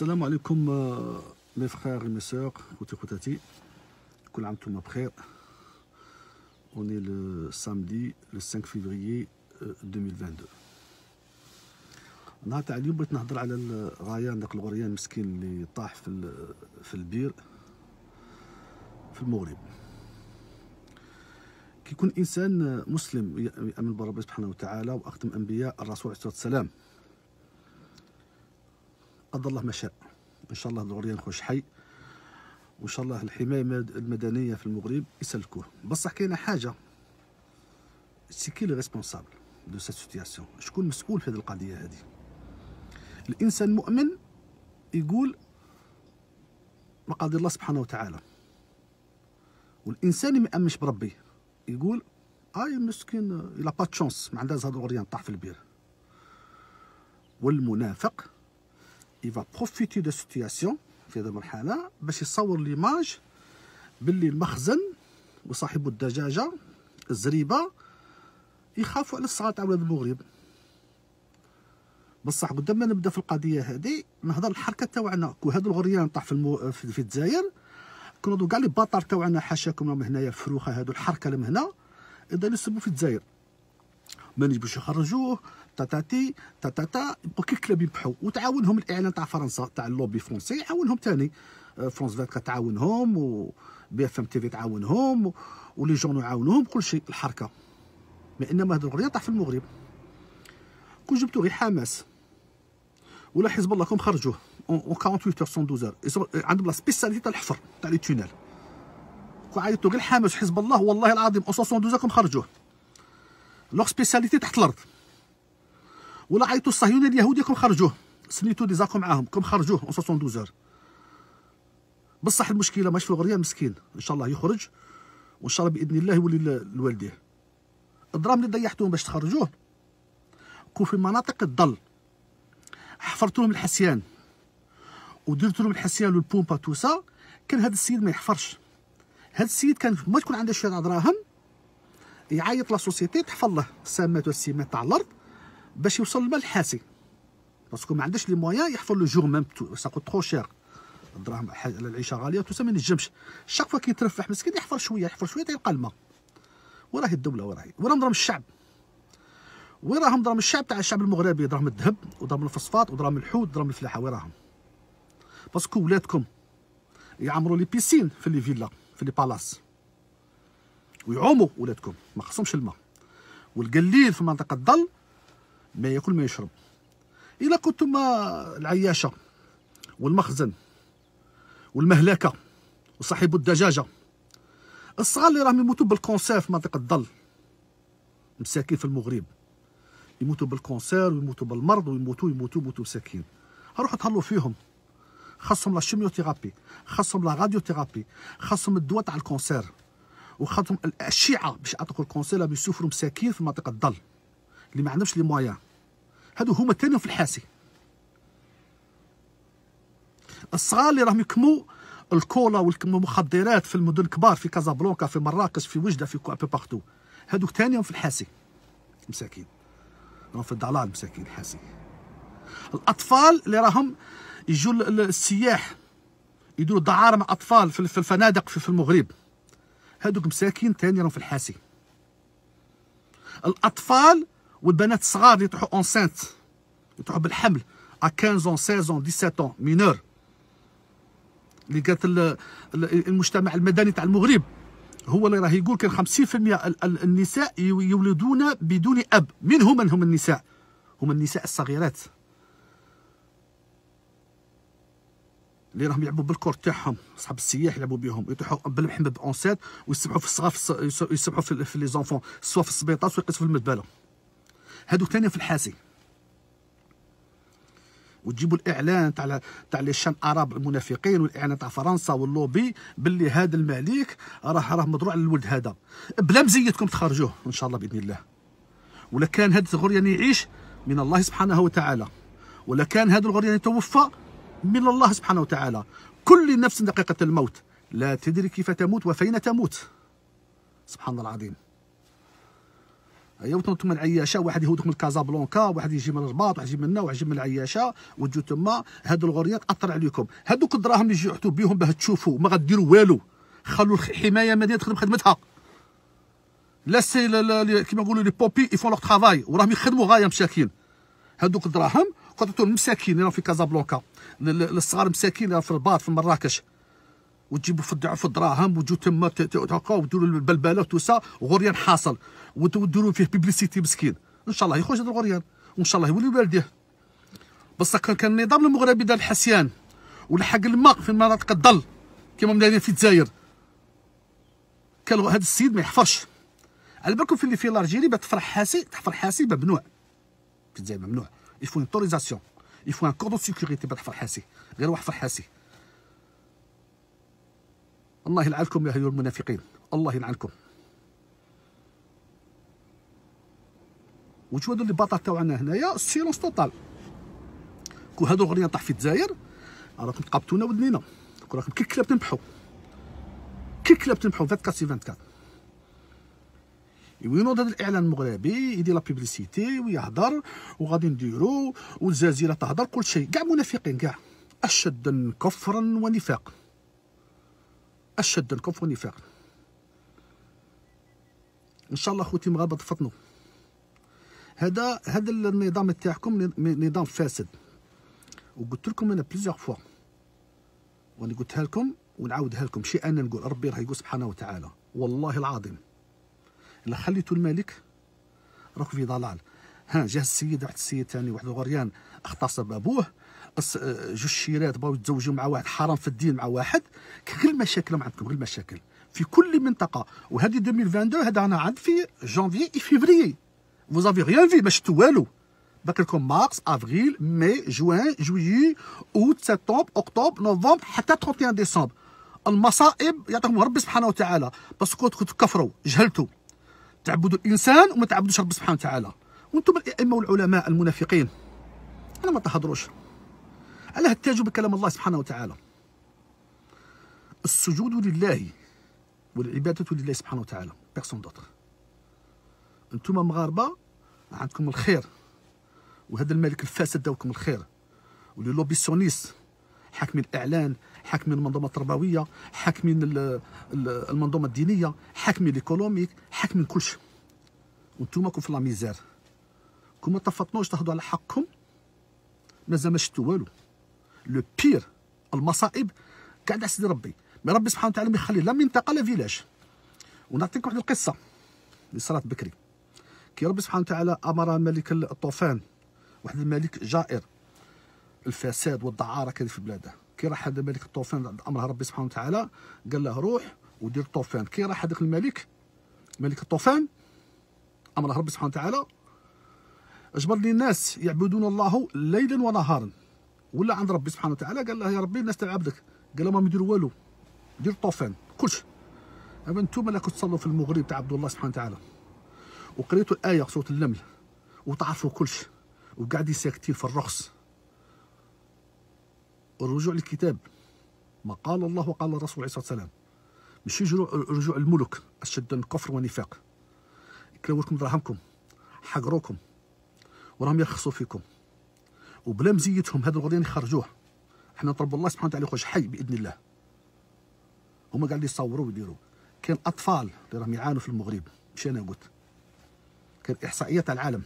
السلام عليكم مي فخير مي سوغ خوتي خوتاتي كل عام وانتم بخير اوني لو سامدي لو 5 فيفري 2022 النهار تاع اليوم بغيت نهضر على الغريان داك الغريان مسكين اللي طاح في في البير في المغرب كيكون انسان مسلم يامن بربي سبحانه وتعالى واختم انبياء الرسول عليه الصلاه والسلام قد الله ما شاء ان شاء الله العريان نخرج حي وان شاء الله الحمايه المدنيه في المغرب يسلكوه بصح كاينه حاجه سي كي لي ريسبونسابل دو سيت سيتياسيون شكون مسؤول في هذه القضيه هذه الانسان المؤمن يقول مقادير الله سبحانه وتعالى والانسان اللي ما يامنش بربي يقول اي آه، مسكين لا با تشونس ما عندها هذا اوريان طاح في البير والمنافق il va profiter de situation في هذه المرحله باش يصور ليماج باللي المخزن وصاحب الدجاجه الزريبه يخافوا على الصغار تاع ولاد المغرب بصح قدام ما نبدا في القضيه هذه نهضر الحركه تاعنا كو هذا الغريان طاح في المو... في الجزائر كون هادو كاع لي باطار تاعنا حاشاكم راهم هنايا الفروخه هادو الحركه اللي هنا اذا نسبوا في الجزائر ما نجبوش يخرجوه تاتاتي تاتاتا يبقوا كي كلاب يبحوا وتعاونهم الاعلان تاع فرنسا تاع اللوبي فرونسي يعاونهم ثاني آه، فرونس 24 تعاونهم و بي اف ام تي في تعاونهم ولي جورنو يعاونوهم كل شيء الحركه ما انما هذا الغرية طاح في المغرب كون جبتو غير حماس ولا حزب الله كون خرجوه اون 48 اور 112 اور عندهم لا سبيساليتي تاع الحفر تاع لي تونيل كون عيطتو غير حماس وحزب الله والله العظيم اون 72 كون خرجوه لوغ سبيساليتي تحت الارض ولا عيطوا الصهيونيه اليهوديه كم خرجوه سنيتو دي زاكو معاهم كم خرجوه 72 اور بصح المشكله ماشي في الغريه مسكين ان شاء الله يخرج وان شاء الله باذن الله يولي لوالديه الدراهم اللي ضيعتوهم باش تخرجوه كون في مناطق الضل حفرت لهم الحسيان ودرت لهم الحسيان والبومبا توسا كان هذا السيد ما يحفرش هذا السيد كان ما تكون عنده شويه دراهم يعيط لا سوسيتي تحفر له السامات والسيمات تاع الارض باش يوصل الماء الحاسي باسكو ما عندهاش لي موان يحفر لو جور ميم سا كوت ترو شير الدراهم على العيشه غاليه وتوسا ما نجمش شاك فوا كيترفح مسكين يحفر شويه يحفر شويه تيلقى الماء وراهي الدوله وراهي وراهم ضرم الشعب وراهم ضرم الشعب تاع الشعب المغربي ضرم الذهب وضرم الفصفات وضرم الحوت ضرم الفلاحه وراهم باسكو ولادكم يعمروا لي بيسين في لي فيلا في لي بالاس ويعوموا ولادكم ما خصهمش الماء والقليل في منطقه الظل ما ياكل ما يشرب الا كنتم العياشه والمخزن والمهلكه وصاحب الدجاجه الصغار اللي راهم يموتوا بالكونسير في منطقه الظل مساكين في المغرب يموتوا بالكونسير ويموتوا بالمرض ويموتوا يموتوا يموتوا مساكين روحوا تهلوا فيهم خاصهم لا شيميوثيرابي خاصهم لا راديوثيرابي خاصهم الدواء تاع الكونسير وخاصهم الاشعه باش يعطوك الكونسير باش يسوفروا مساكين في منطقه الظل اللي ما عندهمش لي مويان هادو هما تاني في الحاسي الصغار اللي راهم يكموا الكولا والمخدرات في المدن الكبار في كازابلانكا في مراكش في وجده في كو بارتو هادوك تاني في الحاسي مساكين راهم في الضلال مساكين الحاسي الاطفال اللي راهم يجوا السياح يديروا دعاره مع اطفال في الفنادق في المغرب هادوك مساكين تاني راهم في الحاسي الاطفال والبنات الصغار اللي يطيحوا اونسينت يطيحوا بالحمل 15 اون 16 اون 17 اون مينور اللي قالت المجتمع المدني تاع المغرب هو اللي راه يقول كان 50% النساء يولدون بدون اب من من هم النساء هم النساء الصغيرات اللي راهم يلعبوا بالكور تاعهم اصحاب السياح يلعبوا بهم يطيحوا بالمحمد اونسات ويسبحوا في الصغار يسبحوا في لي زونفون سوا في السبيطار سوا يقيسوا في المدبله هادو ثاني في الحاسي وتجيبوا الاعلان تاع تاع لي شان اراب المنافقين والاعلان تاع فرنسا واللوبي باللي هذا الملك راه راه مضروع على الولد هذا بلا مزيتكم تخرجوه ان شاء الله باذن الله ولا كان هذا الغريان يعيش من الله سبحانه وتعالى ولا كان هذا الغريان يتوفى من الله سبحانه وتعالى كل نفس دقيقه الموت لا تدري كيف تموت وفين تموت سبحان الله العظيم هي وتنط من العياشه واحد يهودك من كازابلانكا واحد يجي من الرباط واحد يجي من هنا واحد يجي من العياشه وتجوا تما هاد الغوريات تاثر عليكم هادوك الدراهم اللي جوعتوا بهم باه تشوفوا ما غديروا والو خلوا الحمايه المدنيه تخدم خدمتها لا كيما نقولوا لي بوبي يفون لوغ ترافاي وراهم يخدموا غايه مساكين هادوك الدراهم قطعتو المساكين اللي في كازابلانكا الصغار مساكين في الرباط في مراكش وتجيبوا في الدراهم وتجوا تما وديروا البلبله وتوسا وغريان حاصل وديروا فيه بيبليسيتي مسكين ان شاء الله يخرج هذا الغريان وان شاء الله يولي والديه بصح كان كان النظام المغربي دار الحسيان ولحق الماء في المناطق الضل كما مدايرين في الجزائر كان هذا السيد ما يحفرش على بالكم في اللي في لارجيري تفرح حاسي تحفر حاسي ممنوع في الجزائر ممنوع يفون توريزاسيون يفون ان دو سيكوريتي باش تحفر حاسي غير واحد حاسي الله يلعنكم يا أيها المنافقين الله يلعنكم وشو هادو اللي باطا تاعنا هنايا السيلونس توتال كون هادو الغريه طاح في الجزائر راكم تقبتونا ودنينا كون راكم كي كلاب تنبحو كي كلاب تنبحو 24 سي 24 وينوض هذا الاعلان المغربي يدير لا بيبليسيتي ويهضر وغادي نديرو والجزيره تهضر كل شيء كاع منافقين كاع اشد كفرا ونفاقا أشد الكفر نفاقا إن شاء الله خوتي مغاربة تفطنوا هذا هذا النظام تاعكم نظام فاسد وقلت لكم أنا بليزيغ فوا وأنا قلتها لكم ونعاودها لكم شي أنا نقول ربي راه يقول سبحانه وتعالى والله العظيم إلا خليتوا الملك راكم في ضلال ها جا السيد واحد السيد ثاني واحد الغريان اغتصب ابوه بس آه، جوج شيرات بغاو يتزوجوا مع واحد حرام في الدين مع واحد غير المشاكل ما عندكم غير المشاكل في كل منطقه وهذه 2022 هذا انا عاد في جانفي اي فيفريي فوز افي غيان في ما شفتوا والو باقي لكم مارس افريل ماي جوان جويي اوت سبتمبر اكتوبر نوفمبر حتى 31 ديسمبر المصائب يعطيكم ربي سبحانه وتعالى بس كنتوا تكفروا جهلتوا تعبدوا الانسان وما تعبدوش ربي سبحانه وتعالى وانتم الائمه والعلماء المنافقين انا ما تهضروش ألا أحتاج بكلام الله سبحانه وتعالى السجود لله والعبادة لله سبحانه وتعالى بيرسون دوتر انتم مغاربة عندكم الخير وهذا الملك الفاسد داوكم الخير ولي لوبيسونيس حاكمين الاعلان حاكمين المنظومه التربويه حاكمين المنظومه الدينيه حاكمين ليكونوميك حاكمين كلشي وانتم كون في لا ميزير كون ما تفطنوش تاخذوا على حقكم مازال ما شفتوا والو لو بير المصائب قاعد تاع سيدي ربي مي ربي سبحانه وتعالى ما يخلي لا منطقه لا فيلاج ونعطيك واحد القصه لصلاه بكري كي ربي سبحانه وتعالى امر ملك الطوفان واحد الملك جائر الفساد والدعاره كذا في بلاده كي راح هذا ملك الطوفان امره ربي سبحانه وتعالى قال له روح ودير الطوفان كي راح هذاك الملك ملك الطوفان امره ربي سبحانه وتعالى اجبر لي الناس يعبدون الله ليلا ونهارا ولا عند ربي سبحانه وتعالى قال له يا ربي الناس تاع عبدك قال لهم ما يديروا والو دير طوفان كلشي اما انتم اللي كتصلوا في المغرب تاع عبد الله سبحانه وتعالى وقريتوا الايه في سوره النمل وتعرفوا كلشي وقاعدين ساكتين في الرخص الرجوع للكتاب ما قال الله وقال الرسول عليه الصلاه والسلام ماشي رجوع الملك اشد الكفر والنفاق كلاوكم دراهمكم حقروكم وراهم يرخصوا فيكم وبلا مزيتهم هذا الغريان يخرجوه حنا نطلبوا الله سبحانه وتعالى يخرج حي باذن الله هما قاعدين يصوروا ويديروا كاين اطفال اللي راهم يعانوا في المغرب مش انا قلت كاين احصائيات العالم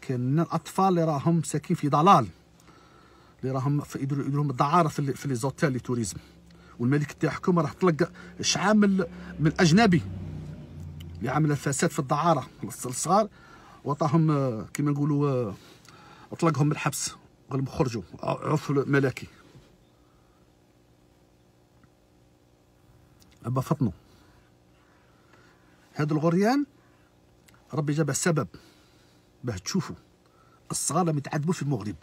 كاين الاطفال اللي راهم ساكنين في ضلال اللي راهم في لهم الدعاره في في لي زوتيل لي توريزم والملك تاع الحكومه راه طلق شعام من من اجنبي اللي عامل الفساد في الدعاره الصغار وعطاهم آه، كما نقولوا آه، اطلقهم من الحبس قال خرجوا عرفوا ملكي ابا فطنوا هاد الغريان ربي جابه سبب باه تشوفوا الصغار متعذبوا يتعذبوش في المغرب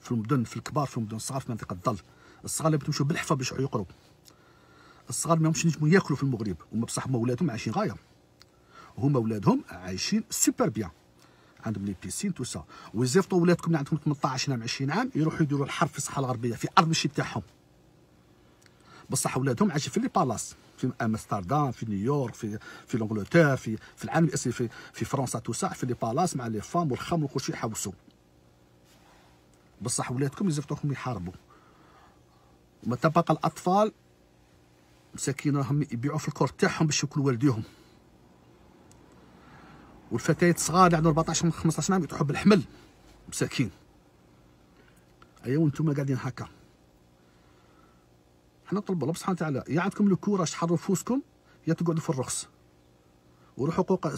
في المدن في الكبار في المدن الصغار في منطقه الضل الصغار اللي تمشوا بالحفا باش يقروا الصغار ما همش ينجموا ياكلوا في المغرب هما بصح هما ولادهم عايشين غايه هما ولادهم عايشين سوبر بيان عندهم لي بيسين تو سا ويزيفطوا ولادكم اللي عندهم 18 عام 20 عام يروحوا يديروا الحرب في الصحراء الغربيه في ارض ماشي تاعهم بصح ولادهم عايشين في لي بالاس في امستردام في نيويورك في في لونجلتير في في العالم الاسلامي في, في فرنسا سا في لي بالاس مع لي فام والخمر وكل شيء يحوسوا بصح ولادكم يزيفطوكم يحاربوا ومتى بقى الاطفال مساكين راهم يبيعوا في الكور تاعهم باش ياكلوا والديهم والفتيات الصغار اللي عندهم 14 15 عام يطيحوا بالحمل مساكين ايوا وانتم قاعدين هكا حنا نطلبوا الله سبحانه وتعالى يا عندكم الكوراج تحروا نفوسكم يا تقعدوا في الرخص وروحوا حقوق آه،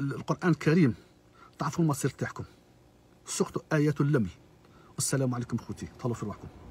القران الكريم تعرفوا المصير تاعكم سقطوا ايات اللمل والسلام عليكم خوتي تهلاو في رواحكم